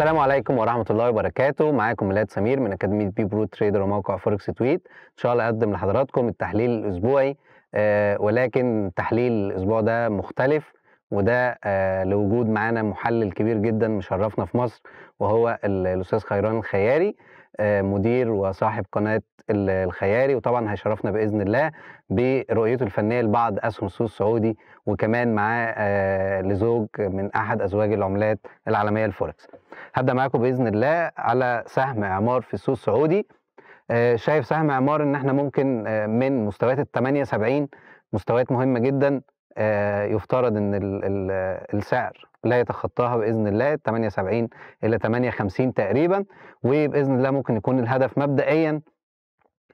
السلام عليكم ورحمة الله وبركاته معاكم ميلاد سمير من أكاديمية بي برو تريدر وموقع فوركس تويت إن شاء الله أقدم لحضراتكم التحليل الأسبوعي آه ولكن تحليل الأسبوع ده مختلف وده آه لوجود معانا محلل كبير جدا مشرفنا في مصر وهو الأستاذ خيران الخياري آه، مدير وصاحب قناه الخياري وطبعا هيشرفنا باذن الله برؤيته الفنيه لبعض اسهم السوق السعودي وكمان معاه آه، لزوج من احد ازواج العملات العالميه الفوركس. هبدا معاكم باذن الله على سهم اعمار في السوق السعودي آه، شايف سهم اعمار ان احنا ممكن من مستويات ال 78 مستويات مهمه جدا آه، يفترض ان السعر لا يتخطاها باذن الله 78 الى 58 تقريبا وباذن الله ممكن يكون الهدف مبدئيا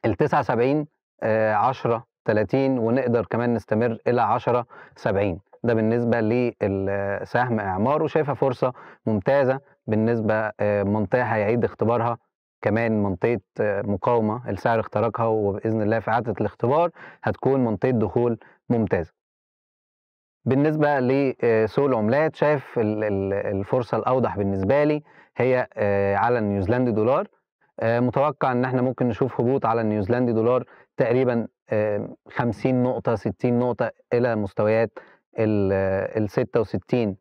ال 79 10 30 ونقدر كمان نستمر الى 10 70 ده بالنسبه للسهم اعمار وشايفها فرصه ممتازه بالنسبه آه، منطقه هيعيد اختبارها كمان منطقه آه، مقاومه السعر اخترقها وباذن الله في اعاده الاختبار هتكون منطقه دخول ممتازه بالنسبه لسوق آه، العملات شايف الفرصه الاوضح بالنسبه لي هي آه، على النيوزيلندي دولار آه، متوقع ان احنا ممكن نشوف هبوط على النيوزيلندي دولار تقريبا 50 نقطه 60 نقطه الى مستويات ال 66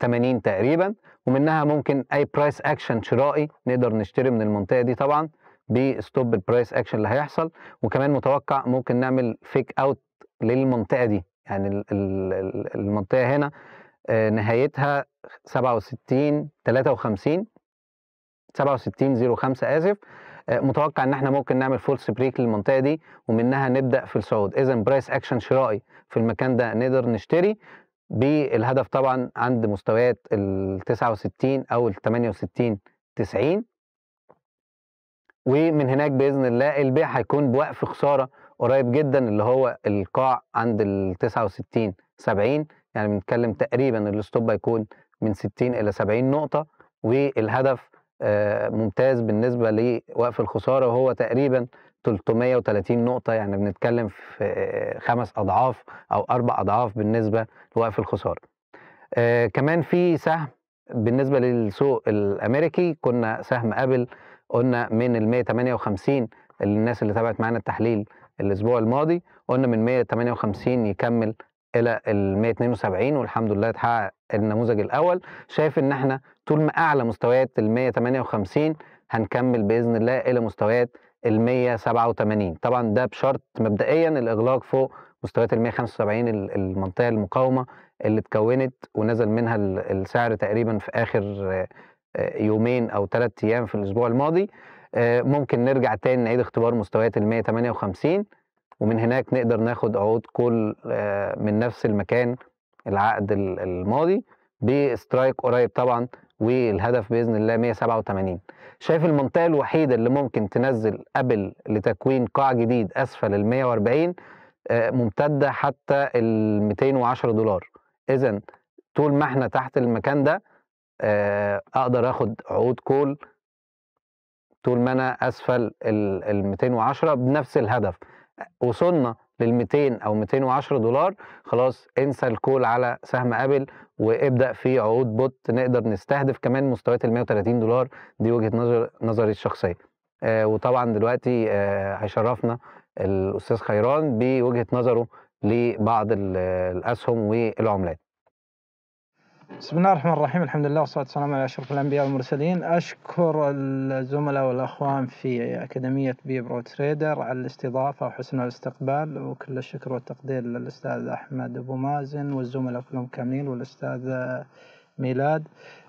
80 تقريبا ومنها ممكن اي برايس اكشن شرائي نقدر نشتري من المنطقه دي طبعا بستوب البرايس اكشن اللي هيحصل وكمان متوقع ممكن نعمل فيك اوت للمنطقه دي يعني المنطقه هنا آه، نهايتها 67 53 67 05 اسف آه، متوقع ان احنا ممكن نعمل فولس بريك للمنطقه دي ومنها نبدا في الصعود اذا برايس اكشن شرائي في المكان ده نقدر نشتري بالهدف طبعا عند مستويات ال 69 او ال 68 90 ومن هناك باذن الله البيع هيكون بوقف خساره قريب جدا اللي هو القاع عند ال 69 70 يعني بنتكلم تقريبا الاستوب هيكون من 60 الى 70 نقطه والهدف آه، ممتاز بالنسبه لوقف الخساره وهو تقريبا 330 نقطة يعني بنتكلم في آه، خمس أضعاف أو أربع أضعاف بالنسبة لوقف الخسارة. آه، كمان في سهم بالنسبة للسوق الأمريكي كنا سهم أبل قلنا من ال 158 الناس اللي تابعت معانا التحليل الاسبوع الماضي قلنا من 158 يكمل الى ال 172 والحمد لله اتحقق النموذج الاول شايف ان احنا طول ما اعلى مستويات ال 158 هنكمل باذن الله الى مستويات ال 187 طبعا ده بشرط مبدئيا الاغلاق فوق مستويات ال 175 المنطقه المقاومه اللي اتكونت ونزل منها السعر تقريبا في اخر آه، آه، يومين او ثلاث ايام في الاسبوع الماضي آه، ممكن نرجع تاني نعيد اختبار مستويات ال 158 ومن هناك نقدر ناخد عقود كل آه، من نفس المكان العقد الماضي بسترايك قريب طبعا والهدف باذن الله 187 شايف المنطقه الوحيده اللي ممكن تنزل قبل لتكوين قاع جديد اسفل ال 140 آه، ممتده حتى ال 210 دولار اذا طول ما احنا تحت المكان ده اقدر اخد عقود كول طول ما انا اسفل ال 210 بنفس الهدف وصلنا لل 200 او 210 دولار خلاص انسى الكول على سهم ابل وابدا في عقود بوت نقدر نستهدف كمان مستويات ال 130 دولار دي وجهه نظر نظري الشخصيه آه وطبعا دلوقتي آه هيشرفنا الاستاذ خيران بوجهه نظره لبعض الاسهم والعملات بسم الله الرحمن الرحيم الحمد لله والصلاة والسلام على أشرف الأنبياء والمرسلين أشكر الزملاء والأخوان في أكاديمية بيبرو تريدر على الاستضافة وحسن الاستقبال وكل الشكر والتقدير للأستاذ أحمد أبو مازن والزملاء كلهم كاملين والأستاذ ميلاد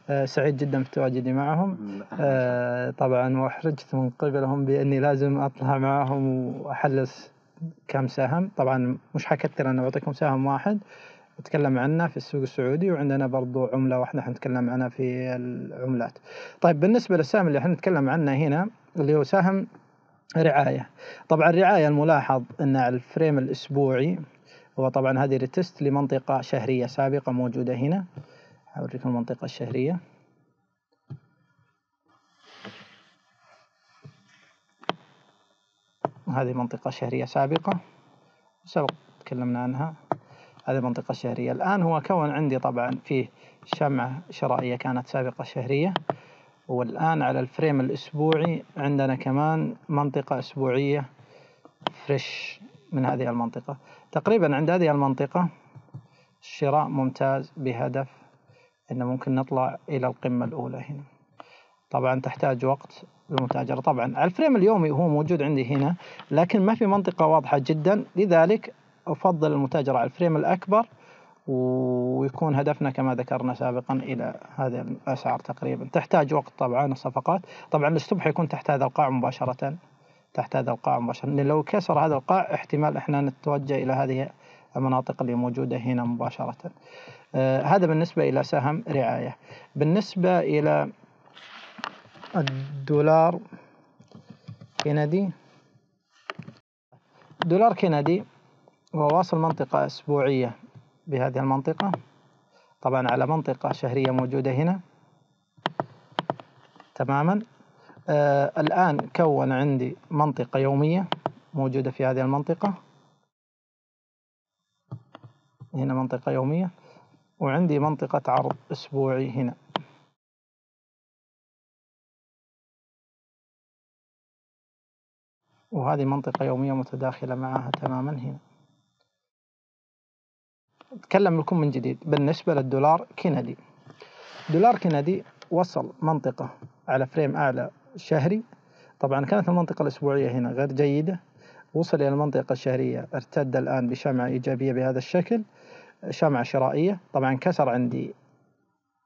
آه، سعيد جدا بتواجدي معهم آه، طبعا وأحرجت من قبلهم بأني لازم أطلع معهم وأحلس كم سهم طبعا مش حكثر أنا بعطيكم سهم واحد نتكلم عنه في السوق السعودي وعندنا برضو عمله واحده حنتكلم عنها في العملات طيب بالنسبه للسهم اللي حنتكلم عنه هنا اللي هو سهم رعايه طبعا الرعايه الملاحظ ان على الفريم الاسبوعي هو طبعا هذه ريتست لمنطقه شهريه سابقه موجوده هنا أوريكم المنطقه الشهريه هذه منطقة شهرية سابقة سبق تكلمنا عنها هذه المنطقة الشهرية الآن هو كون عندي طبعا فيه شمعة شرائية كانت سابقة شهرية والآن على الفريم الأسبوعي عندنا كمان منطقة أسبوعية فريش من هذه المنطقة تقريبا عند هذه المنطقة الشراء ممتاز بهدف أنه ممكن نطلع إلى القمة الأولى هنا طبعا تحتاج وقت للمتاجرة طبعا الفريم اليومي هو موجود عندي هنا لكن ما في منطقة واضحة جدا لذلك أفضل المتاجر على الفريم الأكبر ويكون هدفنا كما ذكرنا سابقا الى هذه الاسعار تقريبا تحتاج وقت طبعا الصفقات طبعا الاسلوب حيكون تحت هذا القاع مباشره تحت هذا القاع مباشره لو كسر هذا القاع احتمال احنا نتوجه الى هذه المناطق اللي موجوده هنا مباشره آه هذا بالنسبه الى سهم رعايه بالنسبه الى الدولار كندي دولار كندي وواصل منطقة أسبوعية بهذه المنطقة طبعا على منطقة شهرية موجودة هنا تماما آه الآن كون عندي منطقة يومية موجودة في هذه المنطقة هنا منطقة يومية وعندي منطقة عرض أسبوعي هنا وهذه منطقة يومية متداخلة معها تماما هنا أتكلم لكم من جديد بالنسبة للدولار كندي دولار كندي وصل منطقة على فريم أعلى شهري طبعا كانت المنطقة الأسبوعية هنا غير جيدة وصل إلى المنطقة الشهرية ارتد الآن بشمعة إيجابية بهذا الشكل شمعة شرائية طبعا كسر عندي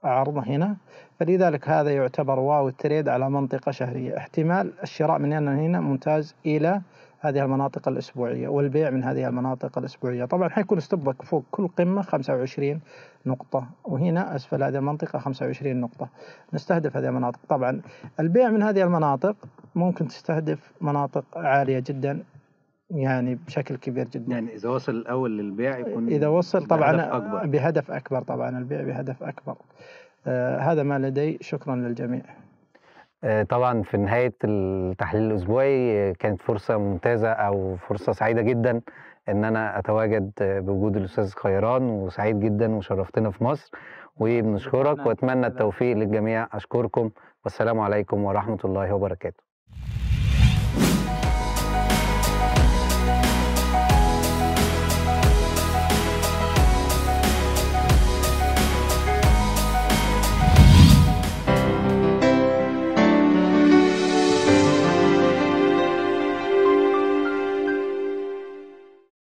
عرضه هنا فلذلك هذا يعتبر واو تريد على منطقة شهرية احتمال الشراء من هنا هنا ممتاز إلى هذه المناطق الأسبوعية والبيع من هذه المناطق الأسبوعية طبعا حيكون ستوبك فوق كل قمة 25 نقطة وهنا أسفل هذه المنطقة 25 نقطة نستهدف هذه المناطق طبعا البيع من هذه المناطق ممكن تستهدف مناطق عالية جدا يعني بشكل كبير جدا يعني اذا وصل الاول للبيع يكون اذا وصل طبعا بهدف أكبر. بهدف اكبر طبعا البيع بهدف اكبر آه هذا ما لدي شكرا للجميع آه، طبعا في نهاية التحليل الأسبوعي آه، كانت فرصة ممتازة أو فرصة سعيدة جدا إن أنا أتواجد آه، بوجود الأستاذ خيران وسعيد جدا وشرفتنا في مصر وبنشكرك وأتمنى التوفيق للجميع أشكركم والسلام عليكم ورحمة الله وبركاته